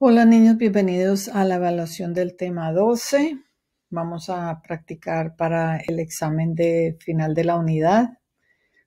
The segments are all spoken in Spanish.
Hola niños, bienvenidos a la evaluación del tema 12. Vamos a practicar para el examen de final de la unidad.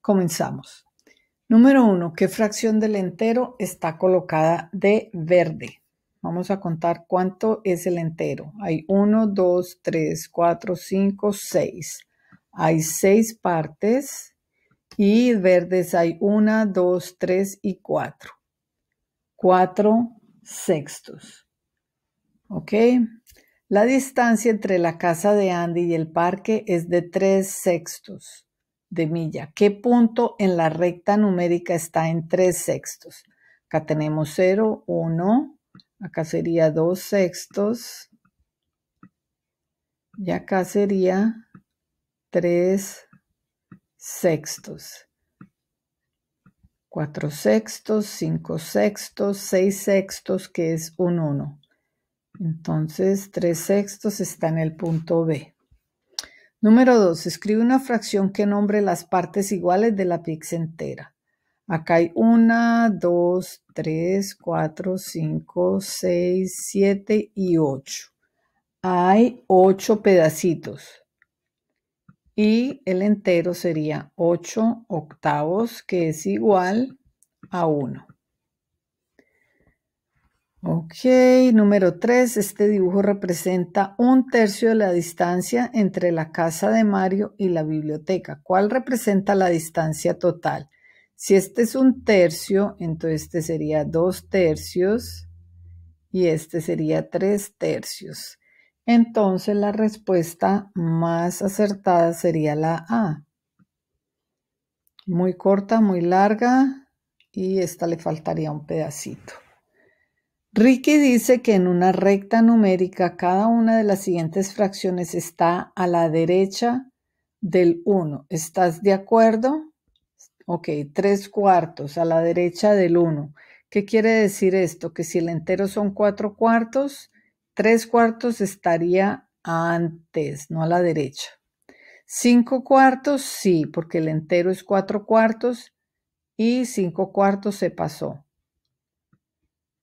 Comenzamos. Número 1. ¿Qué fracción del entero está colocada de verde? Vamos a contar cuánto es el entero. Hay 1, 2, 3, 4, 5, 6. Hay 6 partes y verdes hay 1, 2, 3 y 4. 4 sextos. ¿Ok? La distancia entre la casa de Andy y el parque es de tres sextos de milla. ¿Qué punto en la recta numérica está en tres sextos? Acá tenemos 0, 1, acá sería 2 sextos y acá sería 3 sextos. 4 sextos, 5 sextos, 6 sextos, que es un 1. Entonces, 3 sextos está en el punto B. Número 2. Escribe una fracción que nombre las partes iguales de la pizza entera. Acá hay 1, 2, 3, 4, 5, 6, 7 y 8. Hay 8 pedacitos y el entero sería 8 octavos, que es igual a 1. Ok, número 3. Este dibujo representa un tercio de la distancia entre la casa de Mario y la biblioteca. ¿Cuál representa la distancia total? Si este es un tercio, entonces este sería dos tercios y este sería tres tercios. Entonces la respuesta más acertada sería la A. Muy corta, muy larga y esta le faltaría un pedacito. Ricky dice que en una recta numérica cada una de las siguientes fracciones está a la derecha del 1. ¿Estás de acuerdo? Ok, tres cuartos a la derecha del 1. ¿Qué quiere decir esto? Que si el entero son cuatro cuartos, Tres cuartos estaría antes, no a la derecha. Cinco cuartos, sí, porque el entero es cuatro cuartos y cinco cuartos se pasó.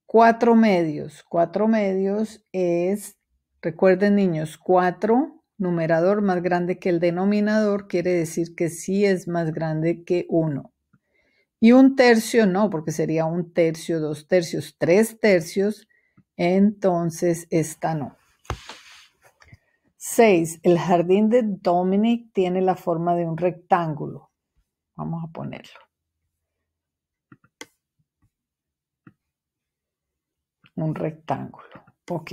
Cuatro medios, cuatro medios es, recuerden niños, cuatro numerador más grande que el denominador quiere decir que sí es más grande que uno. Y un tercio no, porque sería un tercio, dos tercios, tres tercios entonces, esta no. 6. El jardín de Dominic tiene la forma de un rectángulo. Vamos a ponerlo. Un rectángulo. Ok.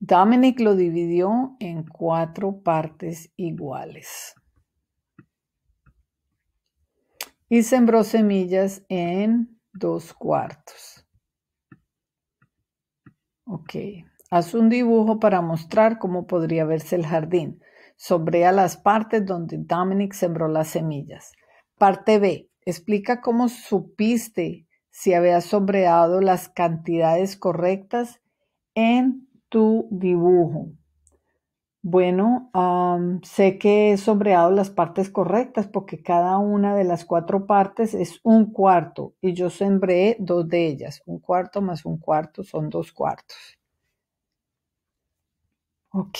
Dominic lo dividió en cuatro partes iguales. Y sembró semillas en dos cuartos. Ok. Haz un dibujo para mostrar cómo podría verse el jardín. Sombrea las partes donde Dominic sembró las semillas. Parte B. Explica cómo supiste si habías sombreado las cantidades correctas en tu dibujo. Bueno, sé que he sombreado las partes correctas porque cada una de las cuatro partes es un cuarto y yo sembré dos de ellas. Un cuarto más un cuarto son dos cuartos. Ok,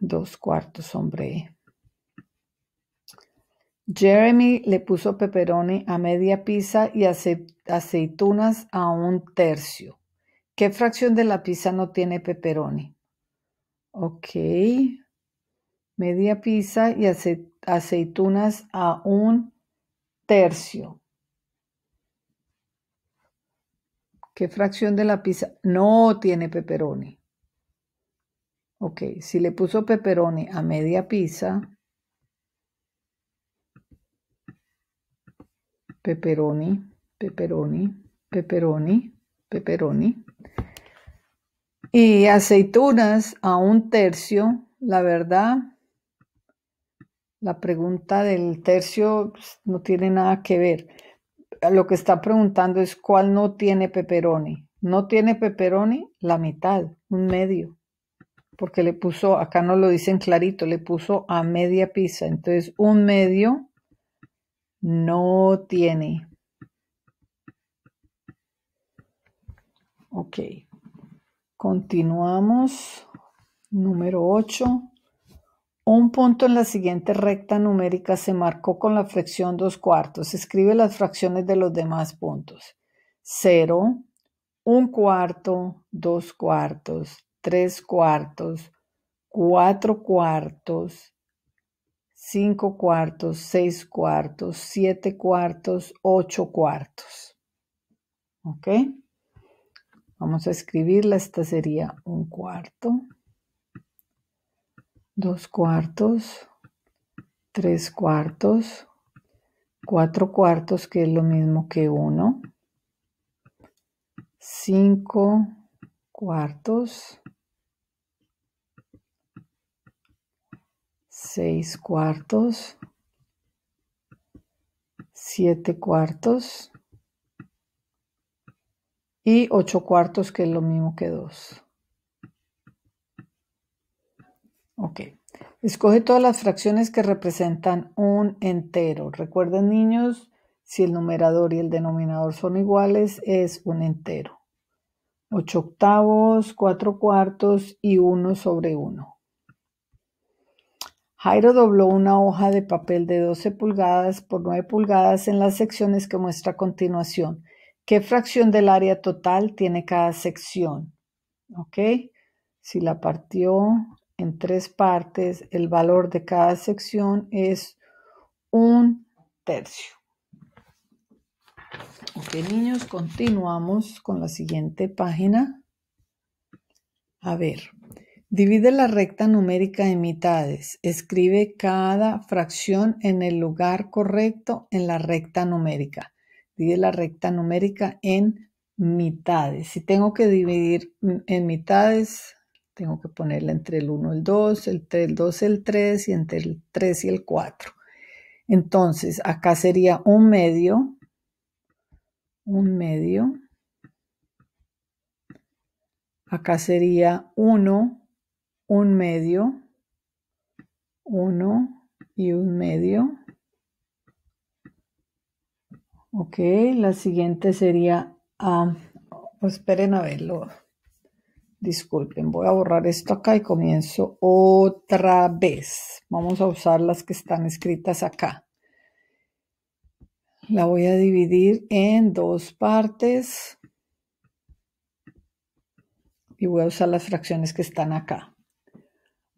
dos cuartos sombreé. Jeremy le puso peperoni a media pizza y aceitunas a un tercio. ¿Qué fracción de la pizza no tiene peperoni? Ok. Media pizza y aceitunas a un tercio. ¿Qué fracción de la pizza? No tiene peperoni. Ok, si le puso peperoni a media pizza, peperoni, peperoni, peperoni, peperoni, y aceitunas a un tercio, la verdad, la pregunta del tercio pues, no tiene nada que ver. Lo que está preguntando es cuál no tiene peperoni, No tiene peperoni la mitad, un medio, porque le puso, acá no lo dicen clarito, le puso a media pizza. Entonces, un medio no tiene. Ok. Continuamos. Número 8. Un punto en la siguiente recta numérica se marcó con la fracción 2 cuartos. Escribe las fracciones de los demás puntos. 0, 1 cuarto, 2 cuartos, 3 cuartos, 4 cuartos, 5 cuartos, 6 cuartos, 7 cuartos, 8 cuartos. ¿Ok? Vamos a escribirla. Esta sería un cuarto, dos cuartos, tres cuartos, cuatro cuartos, que es lo mismo que uno, cinco cuartos, seis cuartos, siete cuartos, y 8 cuartos, que es lo mismo que 2. Ok. Escoge todas las fracciones que representan un entero. Recuerden, niños, si el numerador y el denominador son iguales, es un entero. 8 octavos, 4 cuartos y 1 sobre 1. Jairo dobló una hoja de papel de 12 pulgadas por 9 pulgadas en las secciones que muestra a continuación ¿Qué fracción del área total tiene cada sección? ¿Ok? Si la partió en tres partes, el valor de cada sección es un tercio. Ok, niños, continuamos con la siguiente página. A ver, divide la recta numérica en mitades. Escribe cada fracción en el lugar correcto en la recta numérica divide la recta numérica en mitades. Si tengo que dividir en mitades, tengo que ponerla entre el 1 y el 2, el 3, el 2, el 3 y entre el 3 y el 4. Entonces, acá sería un medio, un medio. Acá sería 1, un medio, 1 y un medio. Ok, la siguiente sería, ah, pues esperen a verlo. Disculpen, voy a borrar esto acá y comienzo otra vez. Vamos a usar las que están escritas acá. La voy a dividir en dos partes y voy a usar las fracciones que están acá.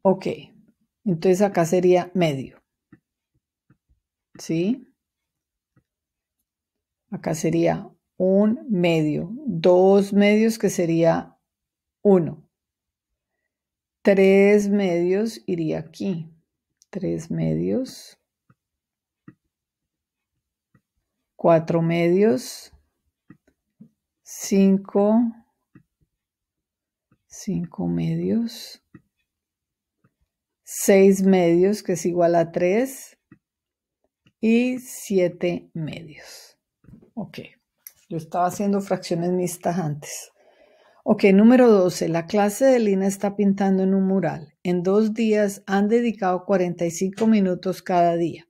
Ok, entonces acá sería medio. ¿Sí? Acá sería un medio, dos medios que sería uno. Tres medios iría aquí. Tres medios. Cuatro medios. Cinco. Cinco medios. Seis medios, que es igual a tres. Y siete medios. Ok, yo estaba haciendo fracciones mixtas antes. Ok, número 12. La clase de Lina está pintando en un mural. En dos días han dedicado 45 minutos cada día.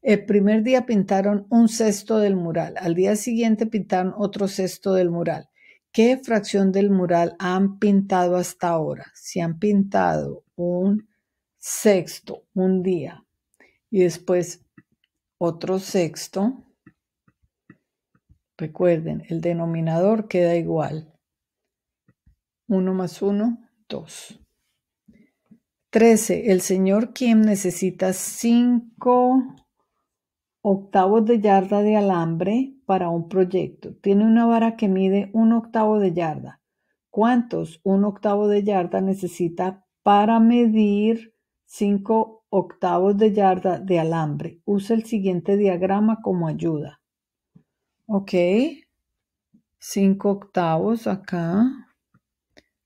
El primer día pintaron un sexto del mural. Al día siguiente pintaron otro sexto del mural. ¿Qué fracción del mural han pintado hasta ahora? Si han pintado un sexto un día y después otro sexto, Recuerden, el denominador queda igual. 1 más 1, 2. 13. El señor Kim necesita 5 octavos de yarda de alambre para un proyecto. Tiene una vara que mide 1 octavo de yarda. ¿Cuántos 1 octavo de yarda necesita para medir 5 octavos de yarda de alambre? Usa el siguiente diagrama como ayuda. Ok. 5 octavos acá.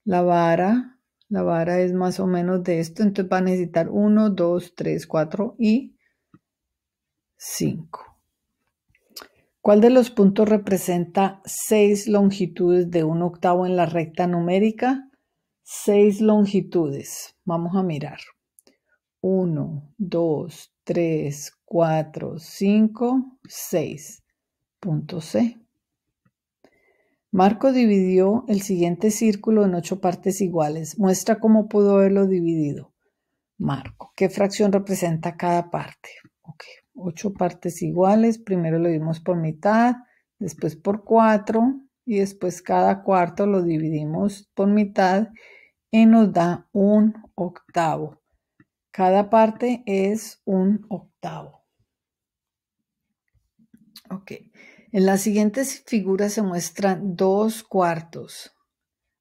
La vara. La vara es más o menos de esto. Entonces va a necesitar 1, 2, 3, 4 y 5. ¿Cuál de los puntos representa 6 longitudes de un octavo en la recta numérica? 6 longitudes. Vamos a mirar. 1, 2, 3, 4, 5, 6. Punto C. Marco dividió el siguiente círculo en ocho partes iguales. Muestra cómo pudo haberlo dividido. Marco, ¿qué fracción representa cada parte? Ok, ocho partes iguales. Primero lo dimos por mitad, después por cuatro y después cada cuarto lo dividimos por mitad y nos da un octavo. Cada parte es un octavo. Ok. En las siguientes figuras se muestran dos cuartos.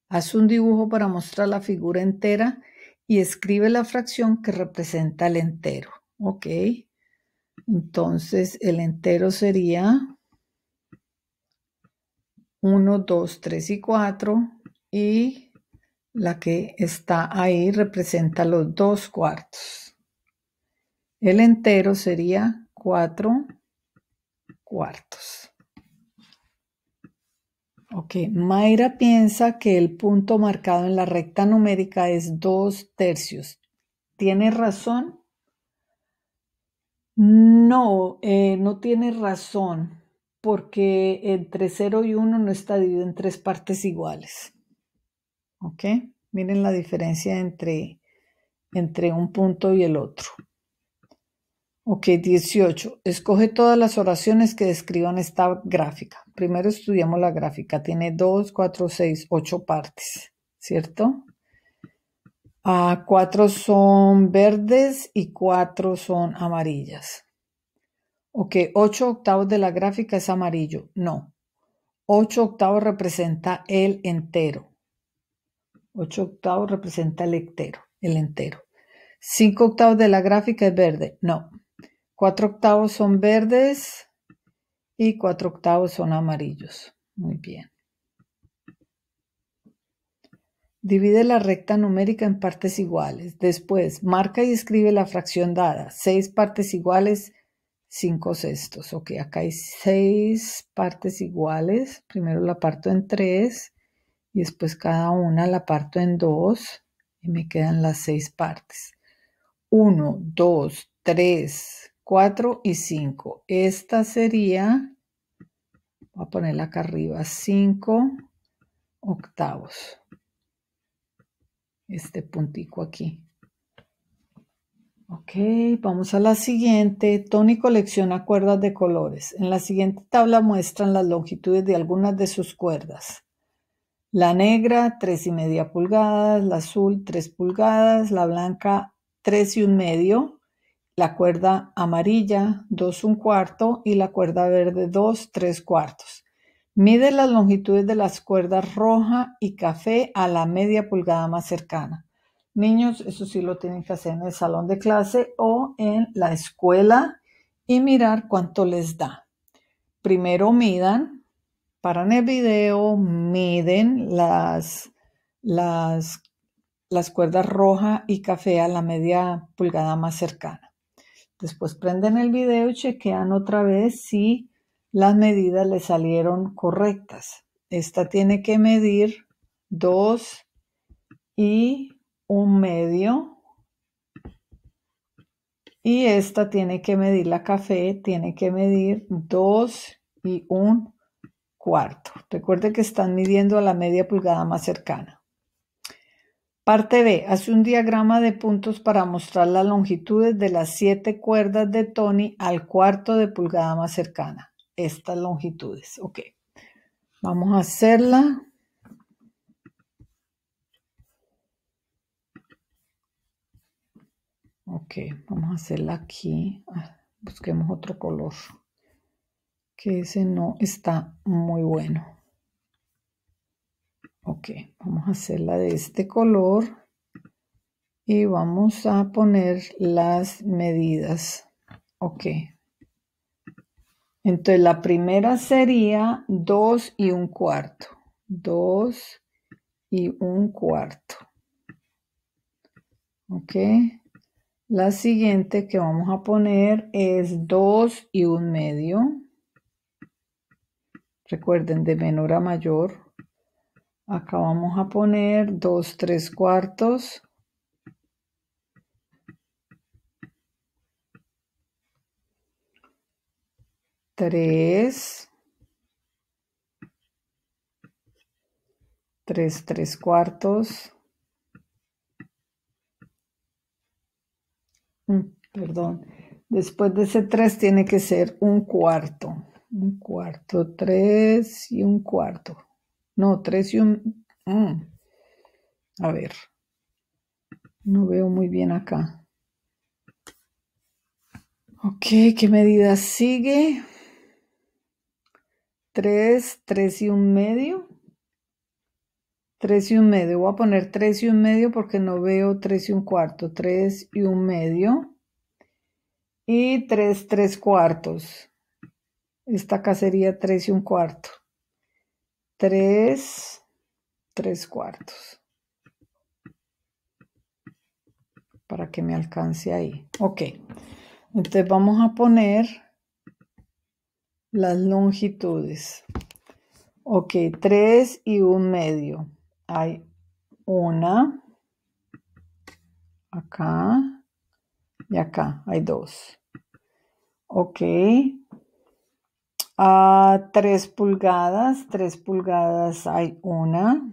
Haz un dibujo para mostrar la figura entera y escribe la fracción que representa el entero. Ok. Entonces el entero sería 1, 2, 3 y 4 y la que está ahí representa los dos cuartos. El entero sería 4, cuartos. Ok, Mayra piensa que el punto marcado en la recta numérica es dos tercios. ¿Tiene razón? No, eh, no tiene razón, porque entre 0 y 1 no está dividido en tres partes iguales. ¿Ok? Miren la diferencia entre, entre un punto y el otro. Ok, 18. Escoge todas las oraciones que describan esta gráfica. Primero estudiamos la gráfica. Tiene 2, 4, 6, 8 partes, ¿cierto? 4 son verdes y 4 son amarillas. Ok, 8 octavos de la gráfica es amarillo. No. 8 octavos representa el entero. 8 octavos representa el entero. El entero. 5 octavos de la gráfica es verde. No. Cuatro octavos son verdes y cuatro octavos son amarillos. Muy bien. Divide la recta numérica en partes iguales. Después, marca y escribe la fracción dada. Seis partes iguales, cinco sextos. Ok, acá hay seis partes iguales. Primero la parto en tres y después cada una la parto en dos y me quedan las seis partes. Uno, dos, tres, 4 y 5. Esta sería, voy a ponerla acá arriba, 5 octavos. Este puntico aquí. Ok, vamos a la siguiente. Tony colecciona cuerdas de colores. En la siguiente tabla muestran las longitudes de algunas de sus cuerdas. La negra, 3 y media pulgadas, la azul, 3 pulgadas, la blanca, 3 y un medio, la cuerda amarilla 2 un cuarto y la cuerda verde 2 3 cuartos. Mide las longitudes de las cuerdas roja y café a la media pulgada más cercana. Niños, eso sí lo tienen que hacer en el salón de clase o en la escuela y mirar cuánto les da. Primero midan, paran el video, miden las, las, las cuerdas roja y café a la media pulgada más cercana. Después prenden el video y chequean otra vez si las medidas le salieron correctas. Esta tiene que medir 2 y un medio. Y esta tiene que medir la café, tiene que medir 2 y un cuarto. Recuerde que están midiendo a la media pulgada más cercana. Parte B. Hace un diagrama de puntos para mostrar las longitudes de las siete cuerdas de Tony al cuarto de pulgada más cercana. Estas longitudes. Ok. Vamos a hacerla. Ok, vamos a hacerla aquí. Ah, busquemos otro color. Que ese no está muy bueno. Ok, vamos a hacerla de este color y vamos a poner las medidas. Ok. Entonces la primera sería 2 y un cuarto. 2 y un cuarto. Ok. La siguiente que vamos a poner es 2 y un medio. Recuerden, de menor a mayor. Acá vamos a poner dos tres cuartos. Tres, tres, tres cuartos, mm, perdón, después de ese tres tiene que ser un cuarto, un cuarto, tres y un cuarto. No, tres y ah, un... a ver. No veo muy bien acá. Ok, ¿qué medida sigue? Tres, tres y un medio. Tres y un medio. Voy a poner tres y un medio porque no veo tres y un cuarto. Tres y un medio. Y tres, tres cuartos. Esta acá sería tres y un cuarto tres tres cuartos. Para que me alcance ahí. Ok. Entonces vamos a poner las longitudes. Ok, tres y un medio. Hay una acá y acá. Hay dos. Ok, a ah, tres pulgadas, tres pulgadas hay una.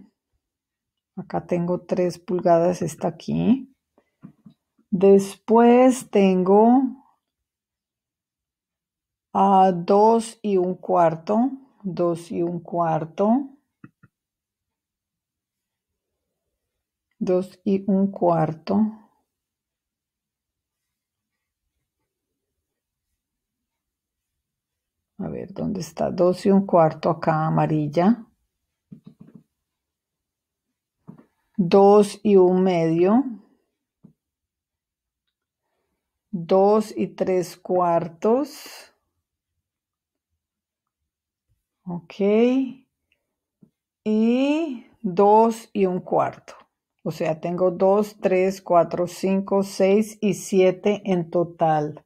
Acá tengo tres pulgadas, está aquí. Después tengo a ah, dos y un cuarto, dos y un cuarto. Dos y un cuarto. A ver, ¿dónde está? 2 y un cuarto acá amarilla. 2 y un medio. 2 y 3 cuartos. Ok. Y 2 y un cuarto. O sea, tengo 2, 3, 4, 5, 6 y 7 en total.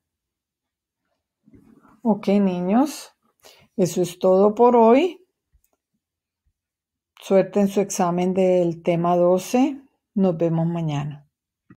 Ok, niños, eso es todo por hoy. Suerte en su examen del tema 12. Nos vemos mañana.